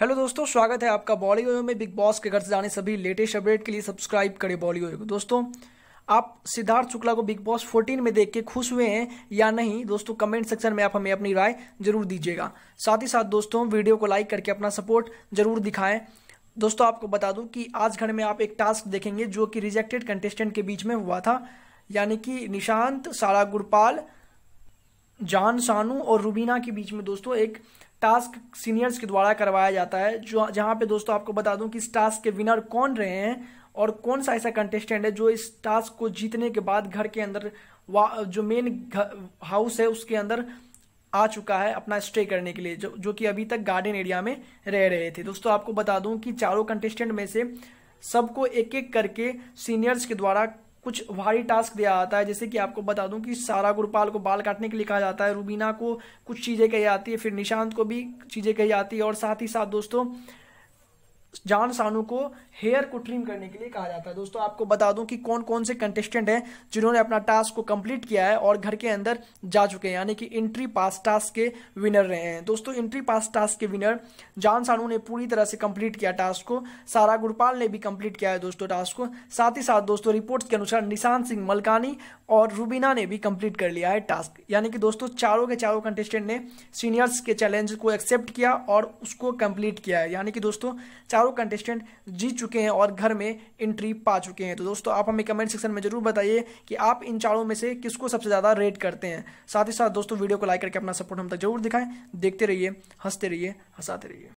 hello दोस्तों स्वागत है आपका बॉलीवुड में बिग बॉस के घर से जाने सभी लेटेस्ट अपडेट के लिए सब्सक्राइब करें बॉलीवुड को दोस्तों आप सिद्धार्थ शुक्ला को बिग बॉस 14 में देख के खुश हुए हैं या नहीं दोस्तों कमेंट सेक्शन में आप हमें अपनी राय जरूर दीजिएगा साथ ही साथ दोस्तों वीडियो को लाइक करके अपना सपोर्ट जरूर दिखाएं दोस्तों आपको बता दूं कि आज घर में आप एक टास्क देखेंगे जो कि रिजेक्टेड कंटेस्टेंट के बीच में हुआ था यानी कि निशांत सारा गुरपाल जान सानू और रूबीना के बीच में दोस्तों एक टास्क सीनियर्स के द्वारा करवाया जाता है जो जहाँ पे दोस्तों आपको बता दूं कि इस टास्क के विनर कौन रहे हैं और कौन सा ऐसा कंटेस्टेंट है जो इस टास्क को जीतने के बाद घर के अंदर जो मेन हाउस है उसके अंदर आ चुका है अपना स्टे करने के लिए जो जो कि अभी तक गार्डन एरिया में रह रहे थे दोस्तों आपको बता दूं कि चारों कंटेस्टेंट में से सबको एक एक करके सीनियर्स के द्वारा कुछ भारी टास्क दिया जाता है जैसे कि आपको बता दूं कि सारा गुरपाल को बाल काटने के लिए कहा जाता है रूबीना को कुछ चीज़ें कही जाती है फिर निशांत को भी चीज़ें कही जाती है और साथ ही साथ दोस्तों जान सानू को हेयर को ट्रिम करने के लिए कहा जाता है दोस्तों आपको बता दूं कि कौन कौन से कंटेस्टेंट हैं जिन्होंने अपना टास्क को कंप्लीट किया है और घर के अंदर जा चुके हैं यानी कि इंट्री पास टास्क के विनर रहे हैं दोस्तों इंट्री पास टास्क के विनर जान सानू ने पूरी तरह से कंप्लीट किया टास्क को सारा गुरपाल ने भी कंप्लीट किया है दोस्तों टास्क को साथ ही साथ दोस्तों रिपोर्ट्स के अनुसार निशान सिंह मलकानी और रूबीना ने भी कंप्लीट कर लिया है टास्क यानी कि दोस्तों चारों के चारों कंटेस्टेंट ने सीनियर्स के चैलेंज को एक्सेप्ट किया और उसको कंप्लीट किया है यानी कि दोस्तों चारों चारों कंटेस्टेंट जीत चुके हैं और घर में एंट्री पा चुके हैं तो दोस्तों आप हमें कमेंट सेक्शन में जरूर बताइए कि आप इन चारों में से किसको सबसे ज़्यादा रेट करते हैं साथ ही साथ दोस्तों वीडियो को लाइक करके अपना सपोर्ट हम तक जरूर दिखाएं देखते रहिए हंसते रहिए हंसाते रहिए